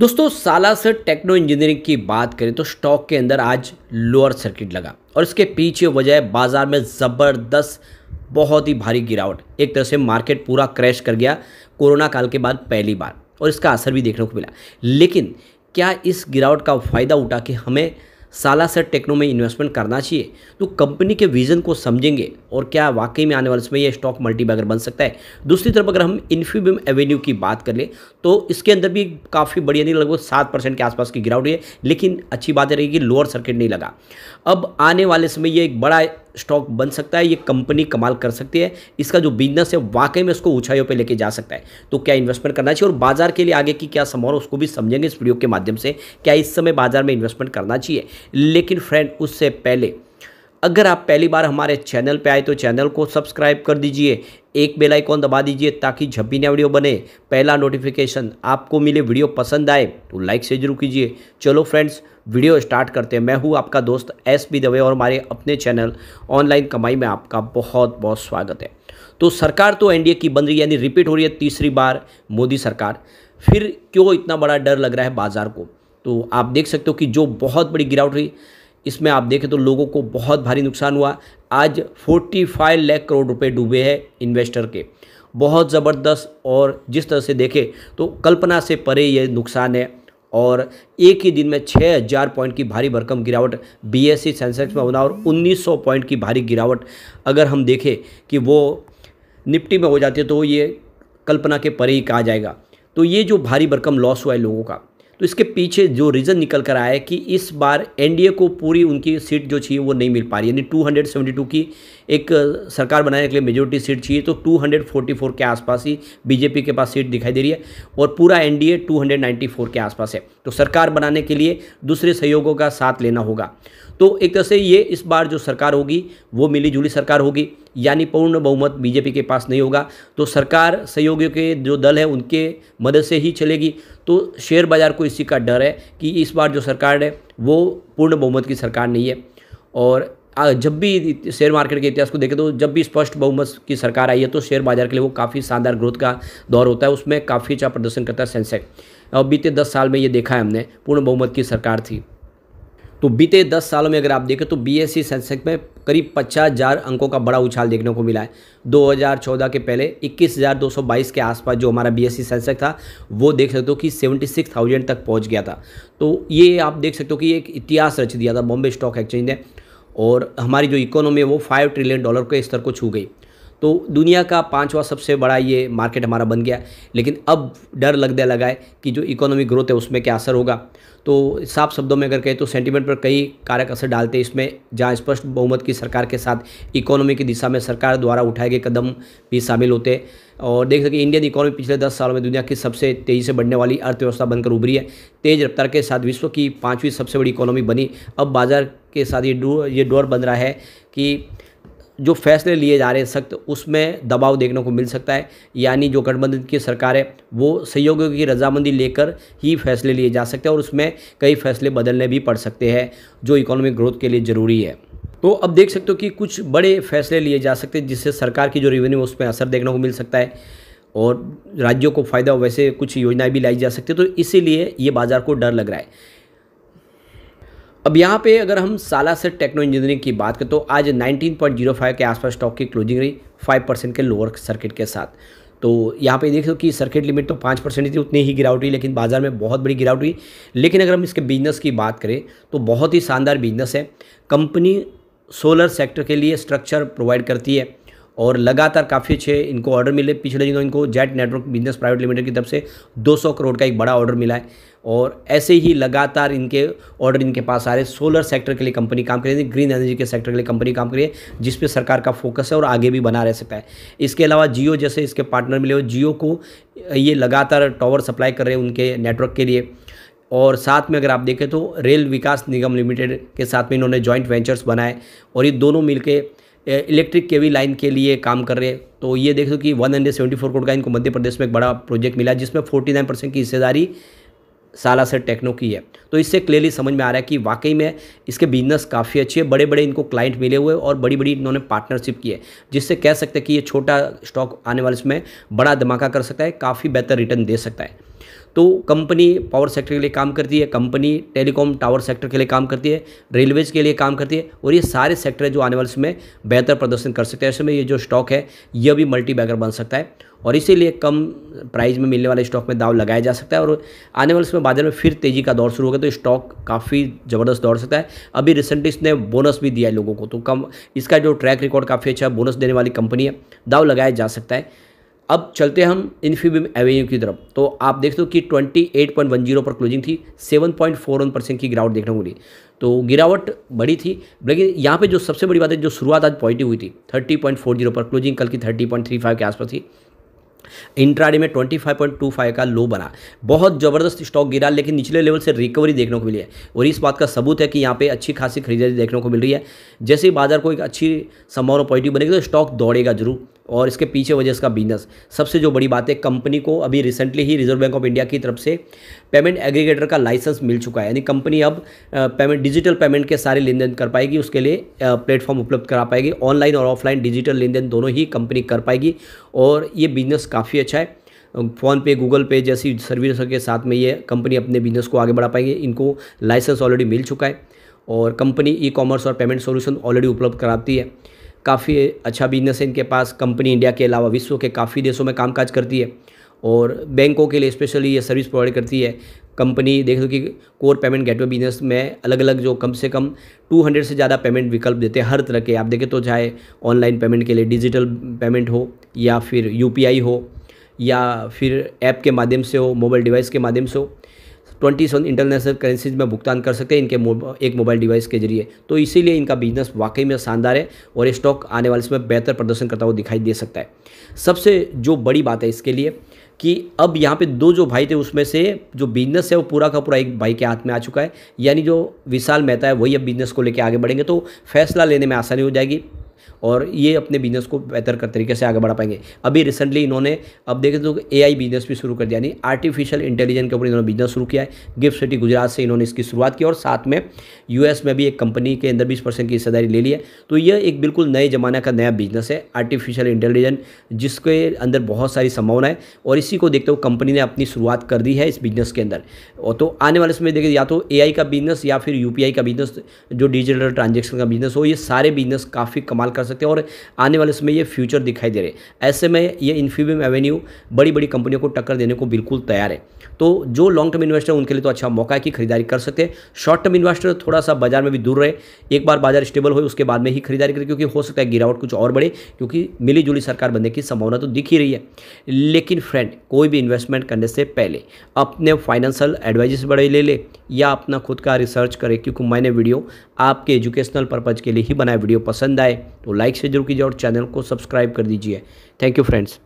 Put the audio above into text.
दोस्तों से techno engineering की बात करें तो स्टॉक के अंदर आज लोअर सर्किट लगा और इसके पीछे वजह बाजार में ज़बरदस्त बहुत ही भारी गिरावट एक तरह से मार्केट पूरा क्रैश कर गया कोरोना काल के बाद पहली बार और इसका असर भी देखने को मिला लेकिन क्या इस गिरावट का फ़ायदा उठा के हमें साला सर टेक्नो में इन्वेस्टमेंट करना चाहिए तो कंपनी के विजन को समझेंगे और क्या वाकई में आने वाले समय यह स्टॉक मल्टीबैगर बन सकता है दूसरी तरफ अगर हम इन्फीबीम एवेन्यू की बात कर लें तो इसके अंदर भी काफ़ी बढ़िया नहीं लगभग सात परसेंट के आसपास की गिरावट हुई है लेकिन अच्छी बात रहेगी लोअर सर्किट नहीं लगा अब आने वाले समय ये एक बड़ा स्टॉक बन सकता है ये कंपनी कमाल कर सकती है इसका जो बिजनेस है वाकई में उसको ऊंचाइयों पर लेके जा सकता है तो क्या इन्वेस्टमेंट करना चाहिए और बाजार के लिए आगे की क्या संभावना उसको भी समझेंगे इस वीडियो के माध्यम से क्या इस समय बाजार में इन्वेस्टमेंट करना चाहिए लेकिन फ्रेंड उससे पहले अगर आप पहली बार हमारे चैनल पे आए तो चैनल को सब्सक्राइब कर दीजिए एक बेल आइकॉन दबा दीजिए ताकि जब भी नया वीडियो बने पहला नोटिफिकेशन आपको मिले वीडियो पसंद आए तो लाइक से जरूर कीजिए चलो फ्रेंड्स वीडियो स्टार्ट करते हैं मैं हूँ आपका दोस्त एस बी दवे और हमारे अपने चैनल ऑनलाइन कमाई में आपका बहुत बहुत स्वागत है तो सरकार तो एनडीए की बन रही है यानी रिपीट हो रही है तीसरी बार मोदी सरकार फिर क्यों इतना बड़ा डर लग रहा है बाजार को तो आप देख सकते हो कि जो बहुत बड़ी गिरावट रही इसमें आप देखें तो लोगों को बहुत भारी नुकसान हुआ आज 45 लाख करोड़ रुपए डूबे हैं इन्वेस्टर के बहुत ज़बरदस्त और जिस तरह से देखें तो कल्पना से परे ये नुकसान है और एक ही दिन में 6000 पॉइंट की भारी भरकम गिरावट बीएससी सेंसेक्स में होना और 1900 पॉइंट की भारी गिरावट अगर हम देखें कि वो निपटी में हो जाती है तो ये कल्पना के परे ही कहा जाएगा तो ये जो भारी भरकम लॉस हुआ है लोगों का तो इसके पीछे जो रीज़न निकल कर आया है कि इस बार एनडीए को पूरी उनकी सीट जो चाहिए वो नहीं मिल पा रही यानी 272 की एक सरकार बनाने के लिए मेजोरिटी सीट चाहिए तो 244 के आसपास ही बीजेपी के पास सीट दिखाई दे रही है और पूरा एनडीए 294 के आसपास है तो सरकार बनाने के लिए दूसरे सहयोगों का साथ लेना होगा तो एक तरह से ये इस बार जो सरकार होगी वो मिली सरकार होगी यानी पूर्ण बहुमत बीजेपी के पास नहीं होगा तो सरकार सहयोगियों के जो दल है उनके मदद से ही चलेगी तो शेयर बाज़ार को इसी का डर है कि इस बार जो सरकार है वो पूर्ण बहुमत की सरकार नहीं है और जब भी शेयर मार्केट के इतिहास को देखें तो जब भी स्पष्ट बहुमत की सरकार आई है तो शेयर बाजार के लिए वो काफ़ी शानदार ग्रोथ का दौर होता है उसमें काफ़ी अच्छा प्रदर्शन करता है सेंसेक्स और बीते दस साल में ये देखा है हमने पूर्ण बहुमत की सरकार थी तो बीते 10 सालों में अगर आप देखें तो बीएससी सेंसेक्स में करीब पचास हज़ार अंकों का बड़ा उछाल देखने को मिला है 2014 के पहले 21,222 के आसपास जो हमारा बीएससी सेंसेक्स था वो देख सकते हो कि 76,000 तक पहुंच गया था तो ये आप देख सकते हो कि एक इतिहास रच दिया था बॉम्बे स्टॉक एक्सचेंज ने और हमारी जो इकोनॉमी है वो फाइव ट्रिलियन डॉलर के स्तर को छू गई तो दुनिया का पांचवा सबसे बड़ा ये मार्केट हमारा बन गया लेकिन अब डर लगने लगा है कि जो इकोनॉमिक ग्रोथ है उसमें क्या असर होगा तो साफ शब्दों में अगर कहें तो सेंटीमेंट पर कई कारक असर डालते हैं इसमें जहाँ स्पष्ट बहुमत की सरकार के साथ इकोनॉमी की दिशा में सरकार द्वारा उठाए गए कदम भी शामिल होते हैं और देख सकते इंडियन इकोनॉमी पिछले दस सालों में दुनिया की सबसे तेज़ी से बढ़ने वाली अर्थव्यवस्था बनकर उभरी है तेज़ रफ्तार के साथ विश्व की पाँचवीं सबसे बड़ी इकोनॉमी बनी अब बाजार के साथ ये ये डोर बन रहा है कि जो फैसले लिए जा रहे हैं सख्त उसमें दबाव देखने को मिल सकता है यानी जो गठबंधन की सरकार है वो सहयोगियों की रजामंदी लेकर ही फैसले लिए जा सकते हैं और उसमें कई फैसले बदलने भी पड़ सकते हैं जो इकोनॉमिक ग्रोथ के लिए ज़रूरी है तो अब देख सकते हो कि कुछ बड़े फैसले लिए जा सकते हैं जिससे सरकार की जो रेवेन्यू उस पर असर देखने को मिल सकता है और राज्यों को फ़ायदा वैसे कुछ योजनाएँ भी लाई जा सकती है तो इसीलिए ये बाज़ार को डर लग रहा है अब यहाँ पे अगर हम साला से टेक्नो इंजीनियरिंग की बात करें तो आज 19.05 के आसपास स्टॉक की क्लोजिंग रही 5 परसेंट के लोअर सर्किट के साथ तो यहाँ पे देख हो कि सर्किट लिमिट तो पाँच परसेंट थी उतनी ही गिरावट हुई लेकिन बाजार में बहुत बड़ी गिरावट हुई लेकिन अगर हम इसके बिजनेस की बात करें तो बहुत ही शानदार बिजनेस है कंपनी सोलर सेक्टर के लिए स्ट्रक्चर प्रोवाइड करती है और लगातार काफ़ी अच्छे इनको ऑर्डर मिले पिछले दिनों इनको Jet Network Business Private Limited की तरफ से 200 करोड़ का एक बड़ा ऑर्डर मिला है और ऐसे ही लगातार इनके ऑर्डर इनके पास आ रहे सोलर सेक्टर के लिए कंपनी काम कर रही है ग्रीन एनर्जी के सेक्टर के लिए कंपनी काम कर रही है जिस पे सरकार का फोकस है और आगे भी बना रह सकता है इसके अलावा जियो जैसे इसके पार्टनर मिले हो जियो को ये लगातार टॉवर सप्लाई कर रहे हैं उनके नेटवर्क के लिए और साथ में अगर आप देखें तो रेल विकास निगम लिमिटेड के साथ में इन्होंने जॉइंट वेंचर्स बनाए और ये दोनों मिलके इलेक्ट्रिक केवी लाइन के लिए काम कर रहे हैं तो ये देख दो कि one hundred seventy four crore का इनको मध्य प्रदेश में एक बड़ा प्रोजेक्ट मिला जिसमें फोर्टी नाइन परसेंट की हिस्सेदारी सालासर टेक्नो की है तो इससे क्लियरली समझ में आ रहा है कि वाकई में इसके बिजनेस काफ़ी अच्छे हैं बड़े बड़े इनको क्लाइंट मिले हुए और बड़ी बड़ी इन्होंने पार्टनरशिप की है जिससे कह सकते हैं कि ये छोटा स्टॉक आने वाले इसमें बड़ा धमाका कर सकता है काफ़ी बेहतर रिटर्न दे सकता है तो कंपनी पावर सेक्टर के लिए काम करती है कंपनी टेलीकॉम टावर सेक्टर के लिए काम करती है रेलवेज के लिए काम करती है और ये सारे सेक्टर है जो आने वाले समय बेहतर प्रदर्शन कर सकते हैं ऐसे में ये जो स्टॉक है यह भी मल्टी बैगर बन सकता है और इसीलिए कम प्राइस में मिलने वाले स्टॉक में दाव लगाया जा सकता है और आने वाले समय बाजार में फिर तेज़ी का दौर शुरू होगा तो स्टॉक काफ़ी ज़बरदस्त दौड़ सकता है अभी रिसेंटली इसने बोनस भी दिया है लोगों को तो कम इसका जो ट्रैक रिकॉर्ड काफ़ी अच्छा बोनस देने वाली कंपनी है दाव लगाया जा सकता है अब चलते हम इन्फीबीम एवेन्यू की तरफ तो आप देख हो कि 28.10 पर क्लोजिंग थी 7.41 परसेंट की गिरावट देखने को मिली तो गिरावट बड़ी थी लेकिन यहाँ पे जो सबसे बड़ी बात है जो शुरुआत आज पॉजिटिव हुई थी 30.40 पर क्लोजिंग कल की 30.35 के आसपास थी इंट्राडे में 25.25 का लो बना बहुत ज़बरदस्त स्टॉक गिरा लेकिन निचले लेवल से रिकवरी देखने को मिली है और इस बात का सबूत है कि यहाँ पे अच्छी खासी खरीदारी देखने को मिल रही है जैसे ही बाजार को एक अच्छी संभावना पॉजिटिव बनेगी तो स्टॉक दौड़ेगा जरूर और इसके पीछे वजह इसका बिजनेस सबसे जो बड़ी बात है कंपनी को अभी रिसेंटली ही रिजर्व बैंक ऑफ इंडिया की तरफ से पेमेंट एग्रीगेटर का लाइसेंस मिल चुका है यानी कंपनी अब पेमेंट डिजिटल पेमेंट के सारे लेन देन कर पाएगी उसके लिए प्लेटफॉर्म उपलब्ध करा पाएगी ऑनलाइन और ऑफलाइन डिजिटल लेन देन दोनों ही कंपनी कर पाएगी और ये बिजनेस काफ़ी अच्छा है फ़ोन पे गूगल पे जैसी सर्विसों के साथ में ये कंपनी अपने बिजनेस को आगे बढ़ा पाएगी इनको लाइसेंस ऑलरेडी मिल चुका है और कंपनी ई कॉमर्स और पेमेंट सोल्यूशन ऑलरेडी उपलब्ध कराती है काफ़ी अच्छा बिजनेस है इनके पास कंपनी इंडिया के अलावा विश्व के काफ़ी देशों में कामकाज करती है और बैंकों के लिए स्पेशली ये सर्विस प्रोवाइड करती है कंपनी देख लो कि कोर पेमेंट गेटवे बिजनेस में अलग अलग जो कम से कम 200 से ज़्यादा पेमेंट विकल्प देते हैं हर तरह के आप देखें तो चाहे ऑनलाइन पेमेंट के लिए डिजिटल पेमेंट हो या फिर यू हो या फिर ऐप के माध्यम से हो मोबाइल डिवाइस के माध्यम से हो ट्वेंटी सेवन इंटरनेशनल करेंसीज में भुगतान कर सकते हैं इनके एक मोबाइल डिवाइस के जरिए तो इसीलिए इनका बिजनेस वाकई में शानदार है और ये स्टॉक आने वाले समय बेहतर प्रदर्शन करता हुआ दिखाई दे सकता है सबसे जो बड़ी बात है इसके लिए कि अब यहाँ पे दो जो भाई थे उसमें से जो बिजनेस है वो पूरा का पूरा एक भाई के हाथ में आ चुका है यानी जो विशाल मेहता है वही अब बिजनेस को लेकर आगे बढ़ेंगे तो फैसला लेने में आसानी हो जाएगी और ये अपने बिजनेस को बेहतर तरीके से आगे बढ़ा पाएंगे अभी रिसेंटली इन्होंने अब देखें तो ए बिजनेस भी शुरू कर दिया यानी आर्टिफिशियल इंटेलिजेंस के ऊपर इन्होंने बिजनेस शुरू किया है गिफ्ट सिटी गुजरात से इन्होंने इसकी शुरुआत की और साथ में यूएस में भी एक कंपनी के अंदर बीस परसेंट की हिस्सेदारी ले ली है तो यह एक बिल्कुल नए ज़माने का नया बिजनेस है आर्टिफिशियल इंटेलिजेंस जिसके अंदर बहुत सारी संभावना है और इसी को देखते हुए कंपनी ने अपनी शुरुआत कर दी है इस बिजनेस के अंदर और तो आने वाले समय देखिए या तो ए का बिजनेस या फिर यू का बिजनेस जो डिजिटल ट्रांजेक्शन का बिजनेस हो ये सारे बिजनेस काफ़ी कमाल इस्तेमाल कर सकते हैं और आने वाले समय ये फ्यूचर दिखाई दे रहे हैं ऐसे में ये इन्फ्यूबियम एवेन्यू बड़ी बड़ी कंपनियों को टक्कर देने को बिल्कुल तैयार है तो जो लॉन्ग टर्म इन्वेस्टर उनके लिए तो अच्छा मौका है कि खरीदारी कर सकते हैं शॉर्ट टर्म इन्वेस्टर थोड़ा सा बाजार में भी दूर रहे एक बार बाजार स्टेबल हो उसके बाद में ही खरीदारी करें क्योंकि हो सकता है गिरावट कुछ और बढ़े क्योंकि मिली सरकार बनने की संभावना तो दिख ही रही है लेकिन फ्रेंड कोई भी इन्वेस्टमेंट करने से पहले अपने फाइनेंशियल एडवाइजर्स बड़े ले ले या अपना खुद का रिसर्च करें क्योंकि मैंने वीडियो आपके एजुकेशनल पर्पज़ के लिए ही बनाया वीडियो पसंद आए तो लाइक से जरूर कीजिए और चैनल को सब्सक्राइब कर दीजिए थैंक यू फ्रेंड्स